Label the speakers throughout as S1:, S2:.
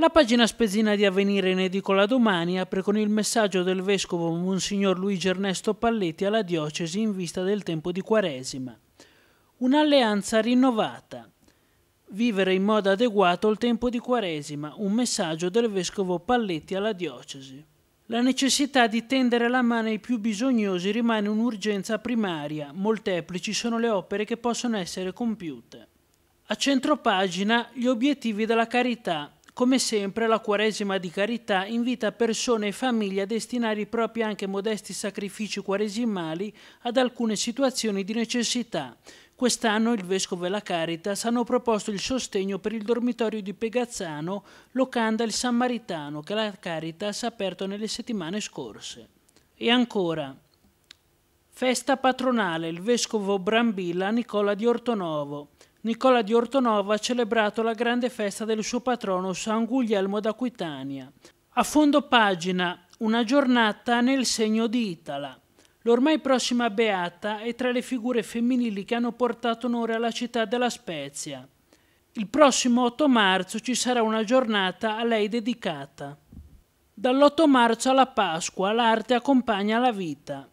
S1: La pagina spezzina di Avvenire in edicola domani apre con il messaggio del vescovo Monsignor Luigi Ernesto Palletti alla diocesi in vista del tempo di Quaresima. Un'alleanza rinnovata. Vivere in modo adeguato il tempo di Quaresima, un messaggio del vescovo Palletti alla diocesi. La necessità di tendere la mano ai più bisognosi rimane un'urgenza primaria, molteplici sono le opere che possono essere compiute. A centropagina gli obiettivi della carità come sempre la Quaresima di Carità invita persone e famiglie a destinare i propri anche modesti sacrifici quaresimali ad alcune situazioni di necessità. Quest'anno il Vescovo e la Caritas hanno proposto il sostegno per il dormitorio di Pegazzano, locanda Il San che la Caritas ha aperto nelle settimane scorse. E ancora, Festa patronale, il vescovo Brambilla Nicola di Ortonovo. Nicola di Ortonovo ha celebrato la grande festa del suo patrono San Guglielmo d'Aquitania. A fondo pagina, una giornata nel segno di Itala. L'ormai prossima beata è tra le figure femminili che hanno portato onore alla città della Spezia. Il prossimo 8 marzo ci sarà una giornata a lei dedicata. Dall'8 marzo alla Pasqua l'arte accompagna la vita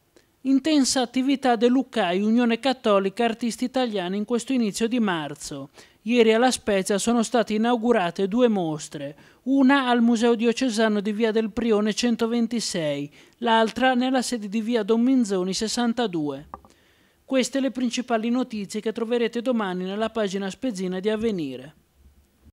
S1: intensa attività De Unione Cattolica Artisti Italiani in questo inizio di marzo. Ieri alla Spezia sono state inaugurate due mostre, una al Museo Diocesano di Via del Prione 126, l'altra nella sede di Via Don Minzoni 62. Queste le principali notizie che troverete domani nella pagina spezzina di Avvenire.